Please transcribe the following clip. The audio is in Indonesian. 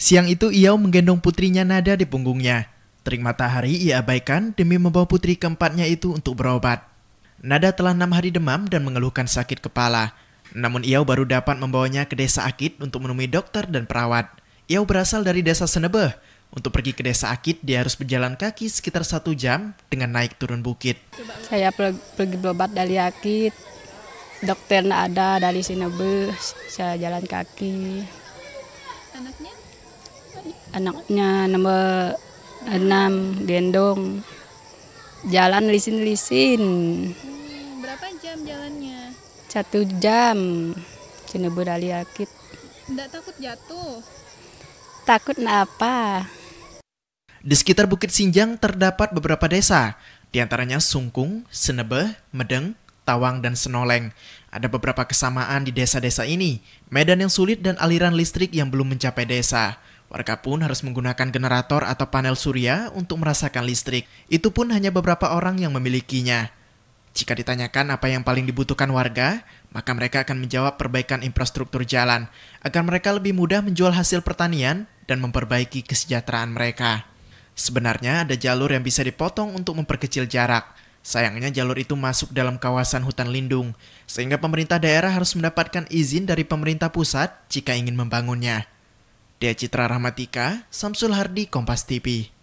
Siang itu Iau menggendong putrinya Nada di punggungnya. Terik matahari ia abaikan demi membawa putri keempatnya itu untuk berobat. Nada telah enam hari demam dan mengeluhkan sakit kepala. Namun Iau baru dapat membawanya ke desa Akit untuk menemui dokter dan perawat. Iau berasal dari desa Senebeh, untuk pergi ke desa Akit, dia harus berjalan kaki sekitar satu jam dengan naik turun bukit. Saya pergi berobat dari Akit, dokter ada dari Senebeh. saya jalan kaki anaknya nomor enam gendong jalan lisin-lisin hmm, berapa jam jalannya satu jam cina berali akit tidak takut jatuh takut apa di sekitar Bukit Sinjang terdapat beberapa desa diantaranya Sungkung, Senebe, Medeng, Tawang, dan Senoleng. Ada beberapa kesamaan di desa-desa ini, medan yang sulit dan aliran listrik yang belum mencapai desa. Warga pun harus menggunakan generator atau panel surya untuk merasakan listrik. Itu pun hanya beberapa orang yang memilikinya. Jika ditanyakan apa yang paling dibutuhkan warga, maka mereka akan menjawab perbaikan infrastruktur jalan agar mereka lebih mudah menjual hasil pertanian dan memperbaiki kesejahteraan mereka. Sebenarnya ada jalur yang bisa dipotong untuk memperkecil jarak. Sayangnya jalur itu masuk dalam kawasan hutan lindung, sehingga pemerintah daerah harus mendapatkan izin dari pemerintah pusat jika ingin membangunnya. Dea Citra Rahmatika, Samsul Hardi, Kompas TV.